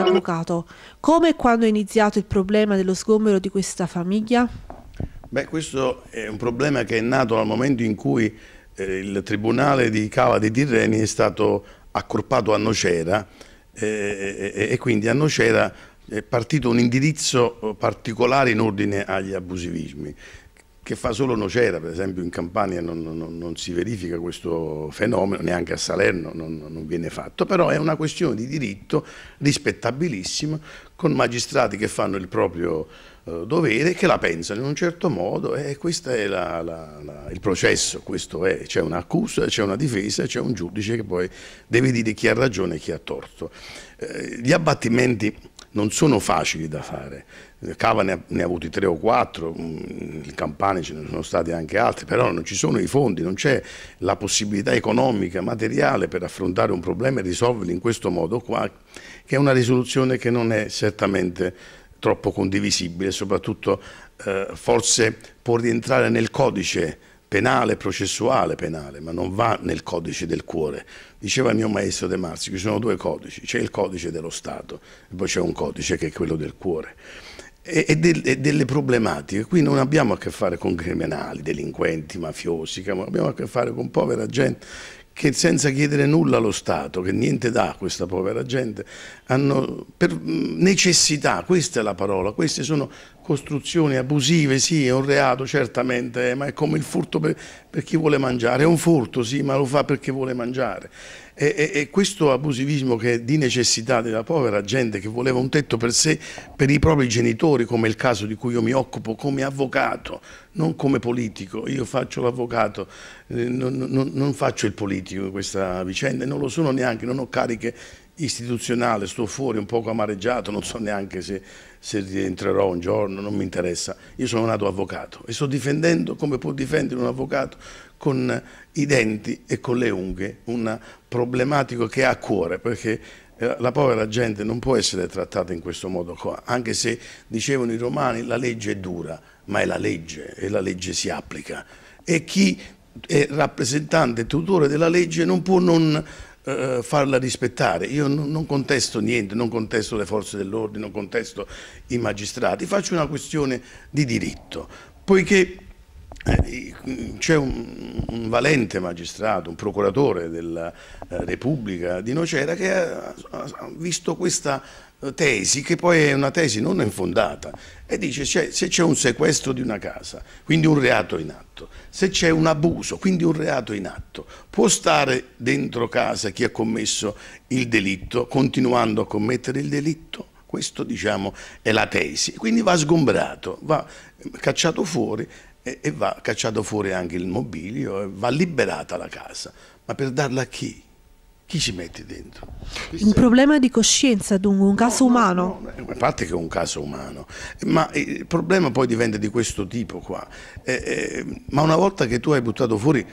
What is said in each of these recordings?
Avvocato, come e quando è iniziato il problema dello sgombero di questa famiglia? Beh, questo è un problema che è nato al momento in cui eh, il tribunale di Cava di Tirreni è stato accorpato a Nocera eh, e, eh, eh, e quindi a Nocera è partito un indirizzo particolare in ordine agli abusivismi che fa solo Nocera, per esempio in Campania non, non, non si verifica questo fenomeno, neanche a Salerno non, non viene fatto, però è una questione di diritto rispettabilissima con magistrati che fanno il proprio eh, dovere che la pensano in un certo modo e questo è la, la, la, il processo, c'è un'accusa, c'è una difesa, c'è un giudice che poi deve dire chi ha ragione e chi ha torto. Eh, gli abbattimenti non sono facili da fare, Cava ne ha, ne ha, avuti tre o quattro, mm, in Campania ce ne sono stati anche altri, però non ci sono i fondi, non c'è la possibilità economica, materiale per affrontare un problema e risolverlo in questo modo qua, che è una risoluzione che non è certamente troppo condivisibile, soprattutto eh, forse può rientrare nel codice penale, processuale penale, ma non va nel codice del cuore. Diceva il mio maestro De Marzi, ci sono due codici, c'è il codice dello Stato e poi c'è un codice che è quello del cuore. E, e, del, e, delle problematiche, qui non abbiamo a che fare con criminali, delinquenti, mafiosi, abbiamo a che fare con povera gente che senza chiedere nulla allo Stato, che niente dà a questa povera gente, hanno per necessità, questa è la parola, queste sono costruzioni abusive sì, è un reato certamente, ma è come il furto per, per, chi vuole mangiare, è un furto sì, ma lo fa perché vuole mangiare. E, e, e, questo abusivismo che è di necessità della povera gente che voleva un tetto per sé, per i propri genitori, come il caso di cui io mi occupo come avvocato, non come politico, io faccio l'avvocato, eh, non, non, non faccio il politico in questa vicenda, non lo sono neanche, non ho cariche istituzionale, sto fuori un poco amareggiato, non so neanche se, se rientrerò un giorno, non mi interessa. Io sono nato avvocato e sto difendendo come può difendere un avvocato con i denti e con le unghie, un problematico che ha a cuore, perché eh, la povera gente non può essere trattata in questo modo qua, anche se dicevano i romani la legge è dura, ma è la legge e la legge si applica. E chi è rappresentante e tutore della legge non può non eh, farla rispettare. Io non contesto niente, non contesto le forze dell'ordine, non contesto i magistrati, faccio una questione di diritto, poiché eh, c'è un, un, valente magistrato, un procuratore della eh, Repubblica di Nocera che ha, ha visto questa tesi che poi è una tesi non infondata e dice se c'è un sequestro di una casa, quindi un reato in atto, se c'è un abuso, quindi un reato in atto, può stare dentro casa chi ha commesso il delitto continuando a commettere il delitto? Questo diciamo è la tesi, quindi va sgombrato, va cacciato fuori e, e va cacciato fuori anche il mobilio, va liberata la casa. Ma per darla a chi? chi ci mette dentro? Questo un è... problema di coscienza, dunque, un caso no, umano. No, a parte che è un caso umano, ma eh, il problema poi diventa di questo tipo qua. Eh, eh, ma una volta che tu hai buttato fuori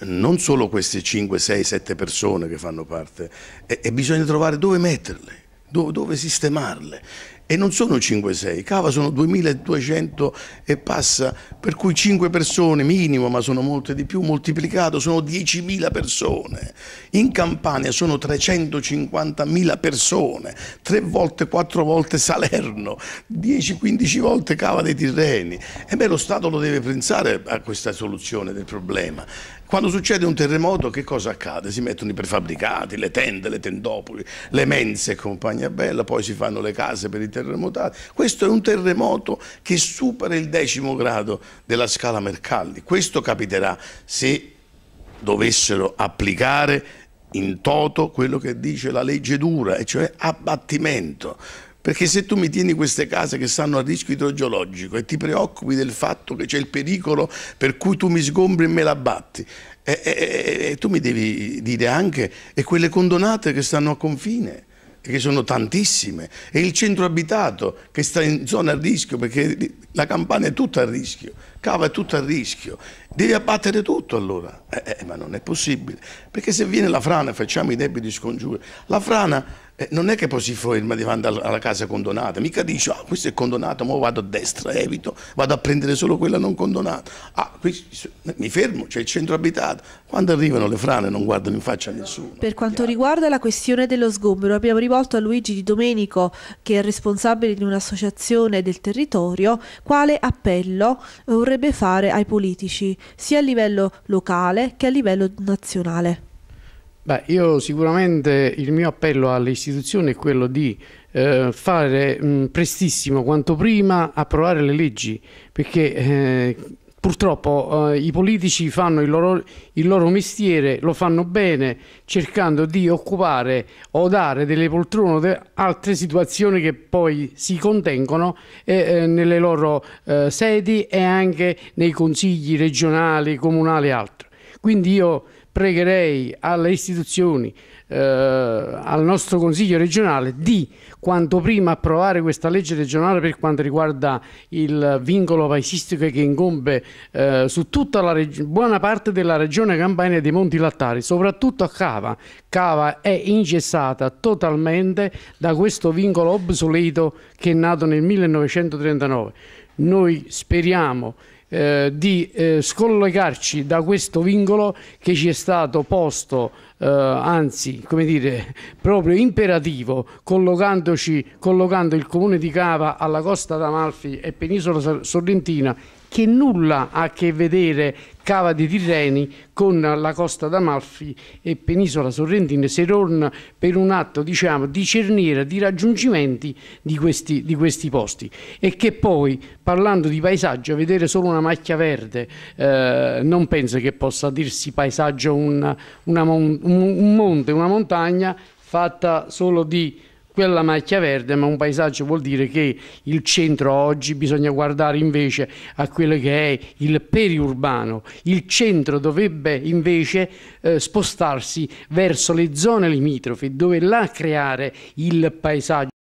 non solo queste 5, 6, 7 persone che fanno parte, eh, e eh, bisogna trovare dove metterle do dove sistemarle. E non sono 5-6, Cava sono 2200 e passa, per cui 5 persone minimo, ma sono molte di più, moltiplicato sono 10.000 persone. In Campania sono 350.000 persone, 3 volte, 4 volte Salerno, 10-15 volte Cava dei Tirreni. E beh, lo Stato lo deve pensare a questa soluzione del problema. Quando succede un terremoto che cosa accade? Si mettono i prefabbricati, le tende, le tendopoli, le mense e compagnia bella, poi si fanno le case per i terremotati. Questo è un terremoto che supera il decimo grado della scala Mercalli. Questo capiterà se dovessero applicare in toto quello che dice la legge dura, e cioè abbattimento. Perché se tu mi tieni queste case che stanno a rischio idrogeologico e ti preoccupi del fatto che c'è il pericolo per cui tu mi sgombri e me la batti, e, e, e tu mi devi dire anche e quelle condonate che stanno a confine che sono tantissime, e il centro abitato che sta in zona a rischio, perché la campagna è tutta a rischio, Cava è tutta a rischio, devi abbattere tutto allora, eh, eh, ma non è possibile, perché se viene la frana facciamo i debiti scongiuri, la frana eh, non è che poi si ferma di andare alla casa condonata, mica dice ah, questo è condonato, ma vado a destra, evito, vado a prendere solo quella non condonata, ah, qui mi fermo, c'è cioè il centro abitato, quando arrivano le frane non guardano in faccia a nessuno. Per quanto riguarda la questione dello sgombero abbiamo rivolto a Luigi Di Domenico, che è responsabile di un'associazione del territorio, quale appello vorrebbe fare ai politici, sia a livello locale che a livello nazionale. Beh, io sicuramente il mio appello alle istituzioni è quello di eh, fare mh, prestissimo, quanto prima, approvare le leggi, perché eh, purtroppo eh, i politici fanno il loro, il loro, mestiere, lo fanno bene, cercando di occupare o dare delle poltrone o altre situazioni che poi si contengono eh, eh, nelle loro eh, sedi e anche nei consigli regionali, comunali e altro. Quindi io pregherei alle istituzioni, eh, al nostro Consiglio regionale di quanto prima approvare questa legge regionale per quanto riguarda il vincolo paesistico che incombe eh, su tutta la buona parte della regione Campania dei Monti Lattari, soprattutto a Cava. Cava è ingessata totalmente da questo vincolo obsoleto che è nato nel 1939. Noi speriamo eh, di eh, scollegarci da questo vincolo che ci è stato posto, eh, anzi, come dire, proprio imperativo, collocandoci, collocando il comune di Cava alla costa d'Amalfi e penisola sorrentina che nulla ha a che vedere Cava di Tirreni con la costa d'Amalfi e Penisola Sorrentina se non per un atto diciamo, di cerniera, di raggiungimenti di questi, di questi, posti e che poi parlando di paesaggio vedere solo una macchia verde eh, non penso che possa dirsi paesaggio un, una, un, un monte, una montagna fatta solo di quella macchia verde, ma un paesaggio vuol dire che il centro oggi bisogna guardare invece a quello che è il periurbano. Il centro dovrebbe invece eh, spostarsi verso le zone limitrofe, dove là creare il paesaggio.